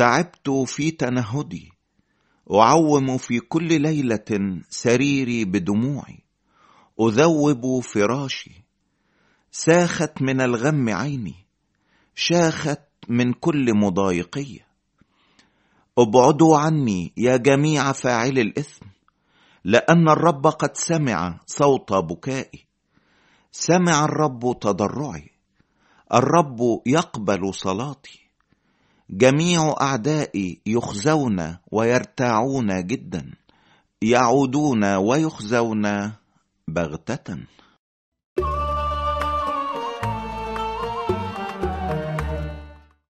تعبت في تنهدي اعوم في كل ليله سريري بدموعي اذوب فراشي ساخت من الغم عيني شاخت من كل مضايقيه ابعدوا عني يا جميع فاعل الاثم لان الرب قد سمع صوت بكائي سمع الرب تضرعي الرب يقبل صلاتي جميع اعدائي يخزون ويرتاعون جدا يعودون ويخزون بغته